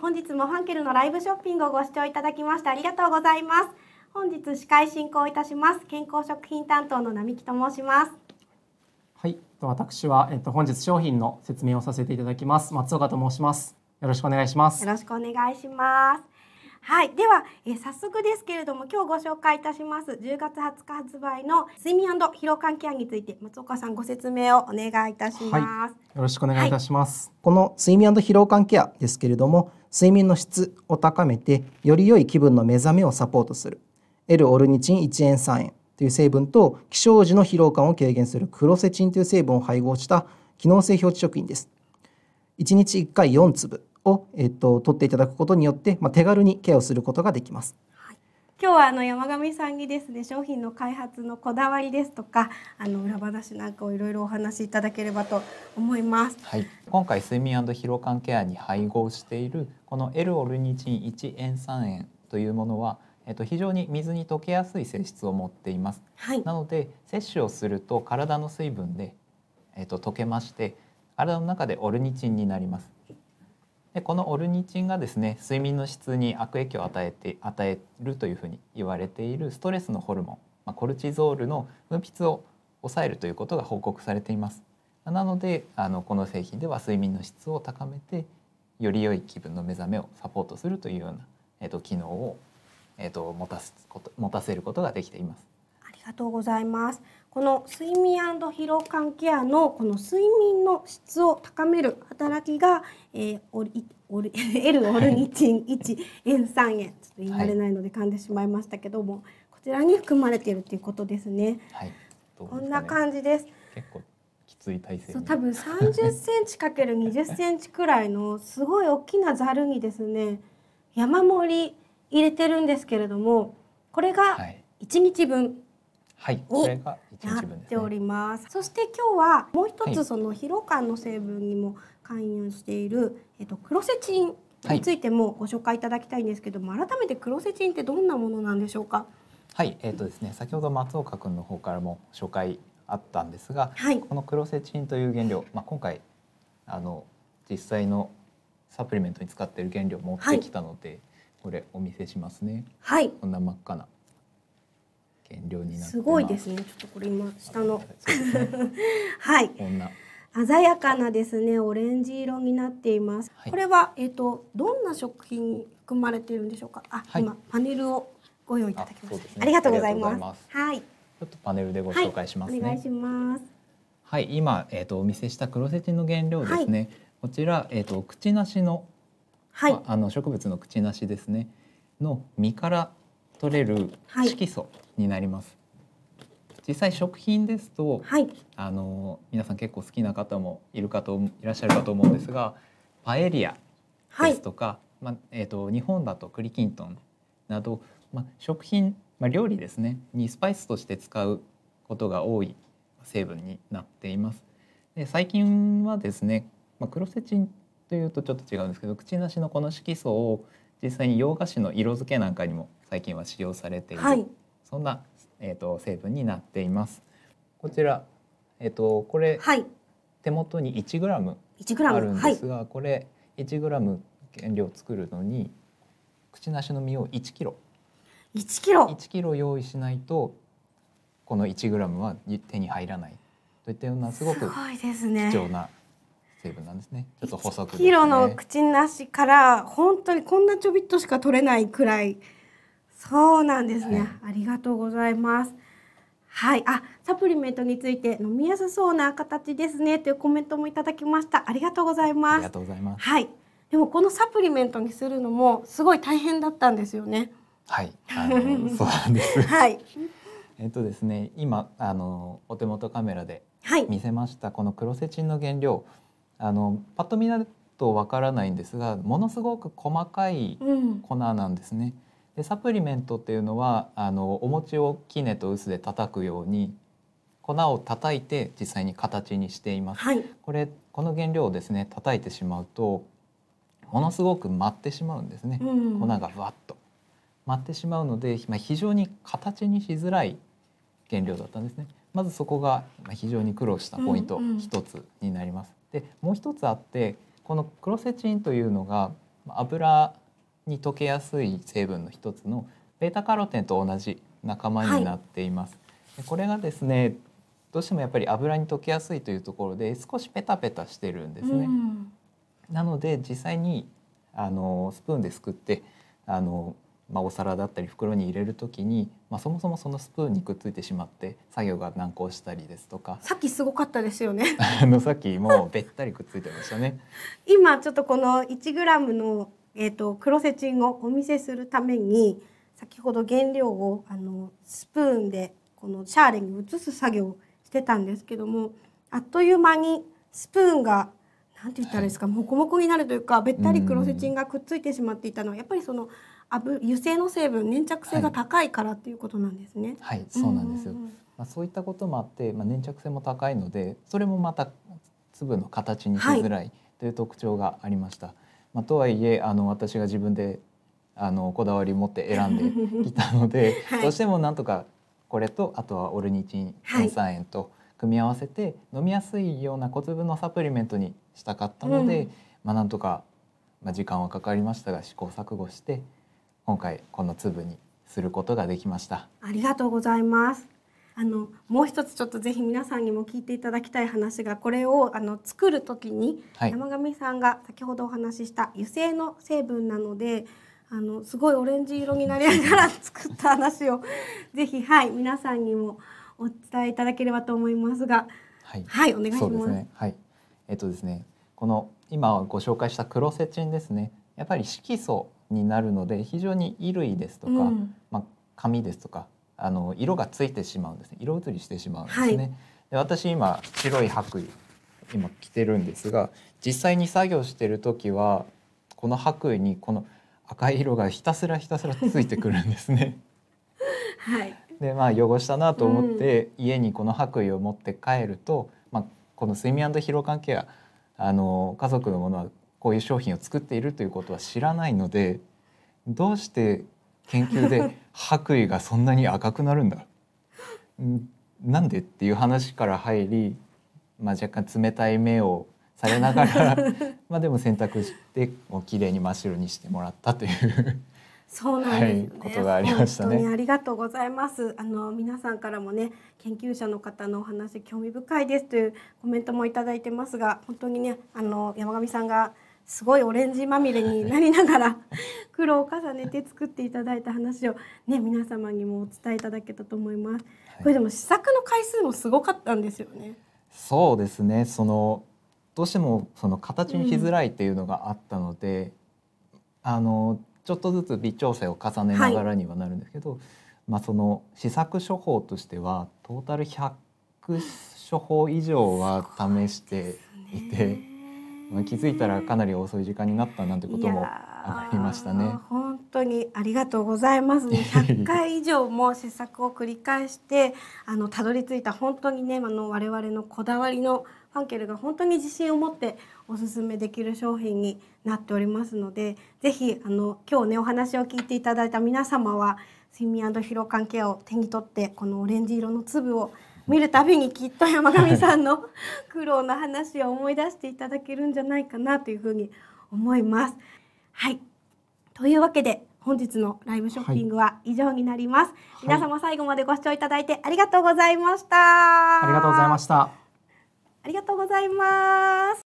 本日もファンケルのライブショッピングをご視聴いただきましてありがとうございます。本日司会進行いたします健康食品担当の並木と申します。はい、私はえっと本日商品の説明をさせていただきます。松岡と申します。よろしくお願いします。よろしくお願いします。はい、では、え早速ですけれども今日ご紹介いたします10月20日発売の睡眠疲労感ケアについて松岡さんご説明をお願いいたします、はい、よろしくお願いいたします、はい、この睡眠疲労感ケアですけれども睡眠の質を高めてより良い気分の目覚めをサポートする L オルニチン1円3円という成分と起床時の疲労感を軽減するクロセチンという成分を配合した機能性表示食品です1日1回4粒を、えっと、取っていただくことによって、まあ、手軽にケアをすることができます。はい、今日はあの山上さんにですね商品の開発のこだわりですとかあの裏話なんかをいろいろお話しいただければと思います、はい、今回睡眠疲労感ケアに配合しているこのエルオルニチン1塩酸塩というものはえっと、非常に水に溶けやすい性質を持っています、はい、なので摂取をすると体の水分で、えっと、溶けまして体の中でオルニチンになりますでこのオルニチンがですね睡眠の質に悪影響を与えて与えるというふうに言われているストレスのホルモン、まあ、コルチゾールの分泌を抑えるということが報告されています。なのであのこの製品では睡眠の質を高めてより良い気分の目覚めをサポートするというような、えー、と機能を、えー、と持たすこと持たせることができています。ありがとうございます。この睡眠疲労感ケアのこの睡眠の質を高める働きが、えー、オリオル L オルニチン1塩酸塩ちょっと言い慣れないので噛んでしまいましたけども、はい、こちらに含まれているということですね。はい、ねこんな感じです。結構きつい体勢。そう多分三十センチかける二十センチくらいのすごい大きなざるにですね山盛り入れてるんですけれどもこれが一日分。はいはい、これが1日分、ね、ております。そして今日はもう一つその疲労感の成分にも関与している、はい、えっとクロセチンについてもご紹介いただきたいんですけども、改めてクロセチンってどんなものなんでしょうか。はい、えっ、ー、とですね、先ほど松岡君の方からも紹介あったんですが、はい、このクロセチンという原料、まあ今回あの実際のサプリメントに使っている原料持ってきたので、はい、これお見せしますね。はい。こんな真っ赤な。減量になすごいですねちょっとこれ今下の、ね、はい鮮やかなですねオレンジ色になっています、はい、これはえっ、ー、とどんな食品に含まれているんでしょうかあ、はい、今パネルをご用意いただきました、ね、ありがとうございますはいちょっとパネルでご紹介します、ねはい、お願いしますはい今えっ、ー、とお見せした黒瀬チンの原料ですね、こちらえっ、ー、と口なしのはい、まあ、あの植物の口なしですねの実から取れる色素、になります。実際食品ですと、はい、あの皆さん結構好きな方もいるかといらっしゃるかと思うんですがパエリアですとか、はい、まあえーと、日本だと栗きんとんなど、まあ、食品、まあ、料理ですねにスパイスとして使うことが多い成分になっています。で最近はですね、まあ、クロセチンというとちょっと違うんですけど口なしのこの色素を実際に洋菓子の色付けなんかにも最近は使用されているそんな、えーと、成分になっています。こちら、えーと、これ、はい、手元に 1g あるんですが、はい、これ 1g 原料作るのに口なしの実を 1kg。1キロ1キロ用意しないとこの 1g は手に入らないといったようなすごく貴重な成分なんですね。ちょっと細く、ね、キロの口なしから本当にこんなちょびっとしか取れないくらい。そうなんですね、はい、ありがとうございますはいあサプリメントについて飲みやすそうな形ですねというコメントもいただきましたありがとうございますありがとうございますはいでもこのサプリメントにするのもすごい大変だったんですよねはいあの そうなんですはいえっとですね今あのお手元カメラで見せました、はい、このクロセチンの原料あのパッと見だとわからないんですがものすごく細かい粉なんですね、うんでサプリメントっていうのはあのお餅をきねと臼で叩くように粉を叩いて実際に形にしています、はい、これこの原料をですね叩いてしまうとものすごく舞ってしまうんですね、うん、粉がふわっと舞ってしまうので、まあ、非常に形にしづらい原料だったんですねまずそこが非常に苦労したポイント一つになります、うんうん、でもう一つあってこのクロセチンというのが油に溶けやすい成分の一つのベータカロテンと同じ仲間になっています。はい、これがですねどうしてもやっぱり油に溶けやすいというところで少しペタペタしてるんですね。なので実際にあのスプーンですくってあの、まあ、お皿だったり袋に入れるときに、まあ、そもそもそのスプーンにくっついてしまって作業が難航したりですとかさっきすごかったですよね あのさっきもうべったりくっついてましたね 今ちょっとこの 1g のえーと、クロセチンをお見せするために先ほど原料をあのスプーンでこのシャーレに移す作業をしてたんですけどもあっという間にスプーンが何て言ったらいいですか、はい、モコモコになるというかべったりクロセチンがくっついてしまっていたのはやっぱりその油油性の成分粘着性が高いからっていうことなんですね。はい、そうなんですよ、まあ、そういったこともあって、まあ、粘着性も高いのでそれもまた粒の形にしづらいという特徴がありました。はいまあ、とはいえあの私が自分であのこだわり持って選んで きたので、はい、どうしてもなんとかこれとあとはオルニチン酸塩と組み合わせて飲みやすいような小粒のサプリメントにしたかったので、うん、まあなんとか、まあ、時間はかかりましたが試行錯誤して今回この粒にすることができました。ありがとうございます。あのもう一つちょっとぜひ皆さんにも聞いていただきたい話がこれをあの作る時に山上さんが先ほどお話しした油性の成分なのであのすごいオレンジ色になりながら作った話を ぜひはい皆さんにもお伝えいただければと思いますが、はい、はい、お願いします。すね、はい、えっとですね、この今ご紹介したクロセチンですね。やっぱり色素になるので非常に衣類ですとか、うん、まあ紙ですとかあの色がついてしまうんですね色移りしてしまうんですね。はい、で私今白い白衣今着てるんですが実際に作業してる時はこの白衣にこの赤い色がひたすらひたすらついてくるんですね。はい、でまあ汚したなと思って、家にこの白衣を持って帰ると、まあ、この睡眠疲労関係はあの家族のものはこういう商品を作っているということは知らないのでどうして研究で白衣がそんなに赤くなるんだなんでっていう話から入り、まあ、若干冷たい目をされながら まあでも洗濯してもう綺麗に真っ白にしてもらったというそうなんですね、はい、ことがありましたね。ありがとうございます。あの皆さんからもね、研究者の方のお話興味深いですというコメントも頂いてますが、本当にね、あの山上さんがすごいオレンジまみれになりながら苦労を重ねて作っていただいた話をね皆様にもお伝えいただけたと思います。これでも試作の回数もすごかったんですよね。そうですね。そのどうしてもその形にしづらいっていうのがあったので、うん、あのちょっとずつ微調整を重ねながらにはなるんですけど、はい、まあその試作処方としてはトータル100処方以上は試していて。気づいたらかなり遅い時間になったなんてこともありましたね。本当にありがとうございます、ね。100 回以上も試作を繰り返してあのたどり着いた本当にねあの我々のこだわりのファンケルが本当に自信を持っておすすめできる商品になっておりますのでぜひあの今日ねお話を聞いていただいた皆様は睡眠疲労関係を手に取ってこのオレンジ色の粒を見るたびにきっと山上さんの 苦労の話を思い出していただけるんじゃないかなというふうに思います。はい。というわけで本日のライブショッピングは以上になります、はい、皆様最後までご視聴いただいてありがとうございましたありがとうございましたありがとうございます